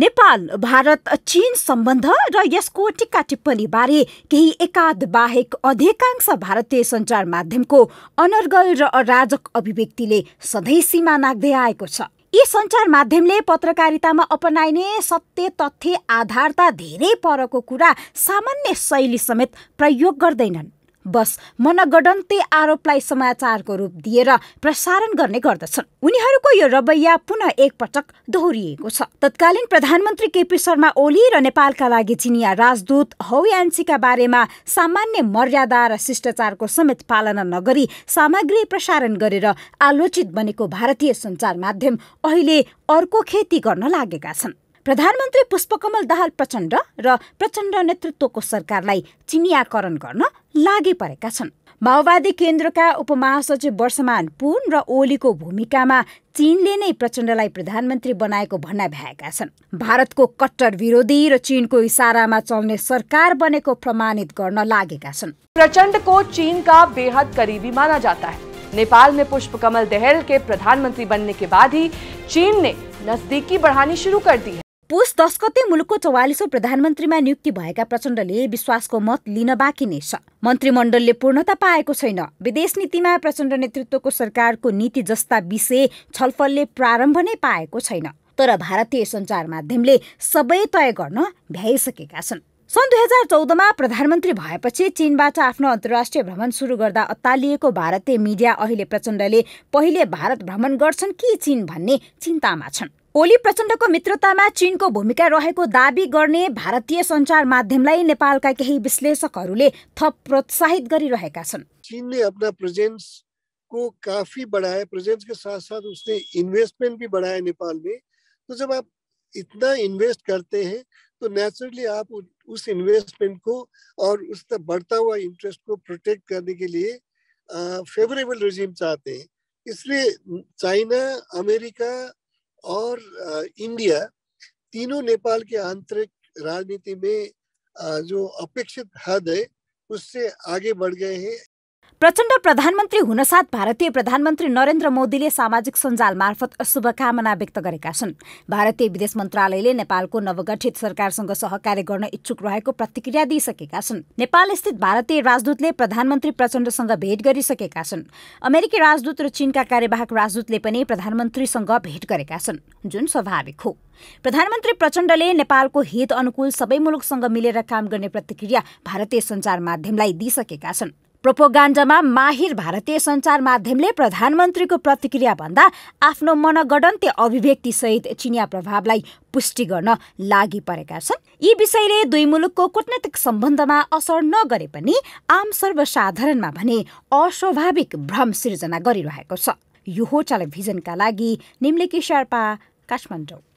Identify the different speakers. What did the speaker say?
Speaker 1: नेपाल भारत चीन सम्बन्ध र यसको टिक्का टिप्पणी बारे केही एकाध बाहेक अधिकांश भारतीय सञ्चार माध्यमको अनर्गल र अराजक अभिव्यक्तिले सधैँ सीमा नाग्दै आएको छ यी सञ्चार माध्यमले पत्रकारितामा अपनाइने सत्य तथ्य आधारता धेरै परको कुरा सामान्य शैली समेत प्रयोग गर्दैनन् बस मनगढन्ते आरोपलाई समाचारको रूप दिएर प्रसारण गर्ने गर्दछन् उनीहरूको यो रवैया पुनः एकपटक दोहोरिएको छ तत्कालीन प्रधानमन्त्री केपी शर्मा ओली र नेपालका लागि चिनिया राजदूत हौयान्सीका बारेमा सामान्य मर्यादा र शिष्टाचारको समेत पालना नगरी सामग्री प्रसारण गरेर आलोचित बनेको भारतीय सञ्चार माध्यम अहिले अर्को खेती गर्न लागेका छन् प्रधानमन्त्री पुष्पकमल दाहाल प्रचण्ड र प्रचण्ड नेतृत्वको सरकारलाई चिनियाकरण गर्न लागि परेका छन् माओवादी केन्द्रका उपमहासचिव वर्षमान पुन र ओलीको भूमिकामा चीनले नै प्रचण्डलाई प्रधानमन्त्री बनाएको भन्ना भ्याएका छन् भारतको कट्टर विरोधी र चीनको इसारामा चल्ने सरकार बनेको प्रमाणित गर्न लागेका छन् को चीन का बेहद करीबी माना जाता है नेपाल में पुष्प कमल दहल के प्रधानमंत्री बनने के बाद ही चीन ने नजदीकी बढ़ानी शुरू कर दी है पुस दस गते मुलुकको चौवालिसौँ प्रधानमन्त्रीमा नियुक्ति भएका प्रचण्डले विश्वासको मत लिन बाँकी नै छ मन्त्रीमण्डलले पूर्णता पाएको छैन विदेश नीतिमा प्रचण्ड नेतृत्वको सरकारको नीति जस्ता विषय छलफलले प्रारम्भ नै पाएको छैन तर भारतीय सञ्चार माध्यमले सबै तय गर्न भ्याइसकेका छन् सन् दुई हजार चौधमा प्रधानमन्त्री भएपछि चीनबाट आफ्नो अन्तर्राष्ट्रिय भ्रमण सुरु गर्दा अत्तालिएको भारतीय मिडिया अहिले प्रचण्डले पहिले भारत भ्रमण गर्छन् कि चीन भन्ने चिन्तामा छन् ओली प्रचण्डको मित्रतामा चीनको भूमिका रहेको दावी गर्ने भारतीय सञ्चार माध्यमलाई नेपालका प्रोत्साहित
Speaker 2: चीन ने अपना प्रेजेंस को काफी बढ़ाया प्रेजेंस के साथ साथ उसने इन्वेस्टमेंट भी बढ़ाया नेपाल में तो जब आप इतना इन्वेस्ट करते हैं तो नेचुरली आप उस इन्वेस्टमेंट को और उसका बढ़ता हुआ इंटरेस्ट को प्रोटेक्ट करने के लिए फेवरेबल रिजीम चाहते हैं इसलिए चाइना अमेरिका और इंडिया तीनों नेपाल के आंतरिक राजनीति में जो अपेक्षित हद है उससे आगे बढ़ गए हैं
Speaker 1: प्रचण्ड प्रधानमन्त्री हुनसाथ भारतीय प्रधानमन्त्री नरेन्द्र मोदीले सामाजिक सञ्जाल मार्फत शुभकामना व्यक्त गरेका छन् भारतीय विदेश मन्त्रालयले नेपालको नवगठित सरकारसँग सहकार्य गर्न इच्छुक रहेको प्रतिक्रिया दिइसकेका छन् नेपालस्थित भारतीय राजदूतले प्रधानमन्त्री प्रचण्डसँग भेट गरिसकेका छन् अमेरिकी राजदूत र चीनका कार्यवाहक राजदूतले पनि प्रधानमन्त्रीसँग भेट गरेका छन् जुन स्वाभाविक हो प्रधानमन्त्री प्रचण्डले नेपालको हित अनुकूल सबै मुलुकसँग मिलेर काम गर्ने प्रतिक्रिया भारतीय सञ्चार माध्यमलाई दिइसकेका छन् प्रोपोगाण्डमा माहिर भारतीय सञ्चार माध्यमले प्रधानमन्त्रीको प्रतिक्रिया भन्दा आफ्नो मनगणन्त्य सहित चिनिया प्रभावलाई पुष्टि गर्न लागि परेका छन् यी विषयले दुई मुलुकको कूटनैतिक सम्बन्धमा असर नगरे पनि आम सर्वसाधारणमा भने अस्वाभाविक भ्रम सिर्जना गरिरहेको छ यो हो टेलिभिजनका लागि निम्लेकी शर्पा काठमाडौँ